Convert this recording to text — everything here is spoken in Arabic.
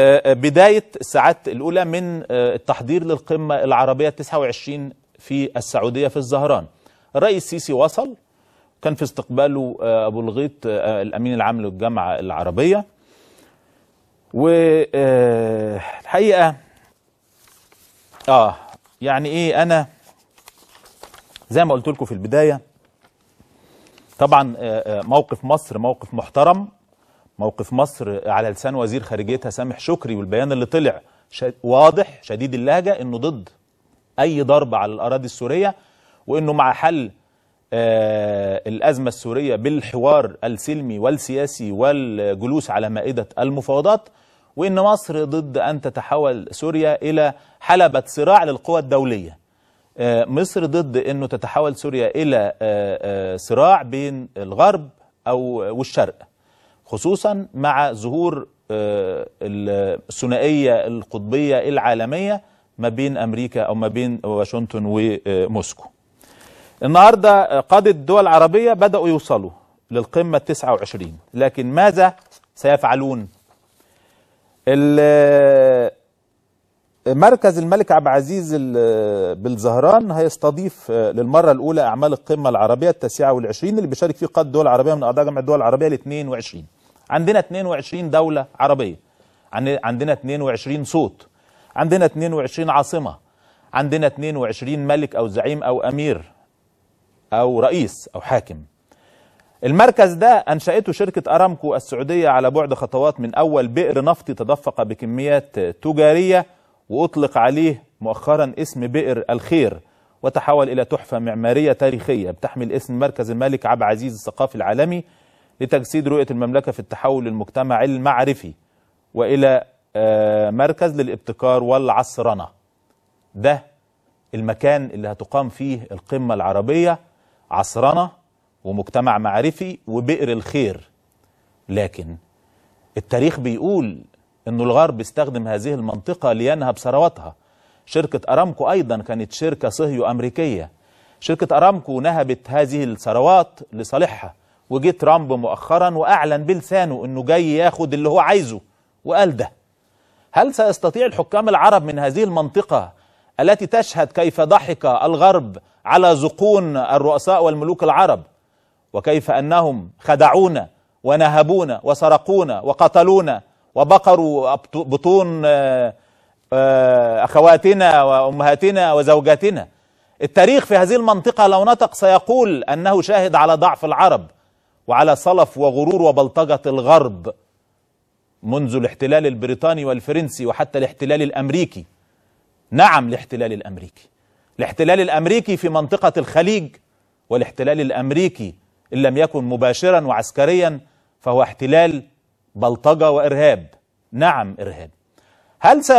آه، بداية الساعات الأولى من آه، التحضير للقمة العربية 29 في السعودية في الزهران الرئيس السيسي وصل كان في استقباله آه، أبو الغيط الأمين العام للجامعة العربية والحقيقة آه يعني إيه أنا زي ما قلت لكم في البداية طبعا موقف مصر موقف محترم موقف مصر على لسان وزير خارجيتها سامح شكري والبيان اللي طلع واضح شديد اللهجه انه ضد اي ضرب على الاراضي السوريه وانه مع حل آه، الازمه السوريه بالحوار السلمي والسياسي والجلوس على مائده المفاوضات وان مصر ضد ان تتحول سوريا الى حلبه صراع للقوى الدوليه. آه، مصر ضد انه تتحول سوريا الى آه، صراع بين الغرب او والشرق. خصوصا مع ظهور آه، الثنائيه القطبيه العالميه ما بين امريكا او ما بين واشنطن وموسكو. النهارده قاده الدول العربيه بداوا يوصلوا للقمه 29 لكن ماذا سيفعلون؟ آه، مركز الملك عبد العزيز آه، بالزهران هيستضيف للمرة الأولى أعمال القمة العربية التاسعة والعشرين اللي بيشارك فيه قاده الدول العربية من أعضاء جامعة الدول العربية ال 22 عندنا 22 دولة عربية عندنا 22 صوت عندنا 22 عاصمة عندنا 22 ملك أو زعيم أو أمير أو رئيس أو حاكم المركز ده أنشأته شركة أرامكو السعودية على بعد خطوات من أول بئر نفطي تدفق بكميات تجارية وأطلق عليه مؤخرا اسم بئر الخير وتحول إلى تحفة معمارية تاريخية بتحمل اسم مركز الملك عبد العزيز الثقافي العالمي لتجسيد رؤية المملكة في التحول المجتمعي المعرفي وإلى آه، مركز للابتكار والعصرنة ده المكان اللي هتقام فيه القمة العربية عصرنة ومجتمع معرفي وبئر الخير لكن التاريخ بيقول أن الغرب استخدم هذه المنطقة لينهب ثرواتها شركة أرامكو أيضا كانت شركة صهيو أمريكية شركة أرامكو نهبت هذه الثروات لصالحها وجه ترامب مؤخرا واعلن بلسانه انه جاي ياخد اللي هو عايزه وقال ده هل سيستطيع الحكام العرب من هذه المنطقه التي تشهد كيف ضحك الغرب على زقون الرؤساء والملوك العرب وكيف انهم خدعونا ونهبونا وسرقونا وقتلونا وبقروا بطون آه، آه، اخواتنا وامهاتنا وزوجاتنا التاريخ في هذه المنطقة لو نطق سيقول أنه شاهد على ضعف العرب وعلى صلف وغرور وبلطجة الغرب منذ الاحتلال البريطاني والفرنسي وحتى الاحتلال الأمريكي نعم الاحتلال الأمريكي الاحتلال الأمريكي في منطقة الخليج والاحتلال الأمريكي إن لم يكن مباشرا وعسكريا فهو احتلال بلطجة وإرهاب نعم إرهاب هل سي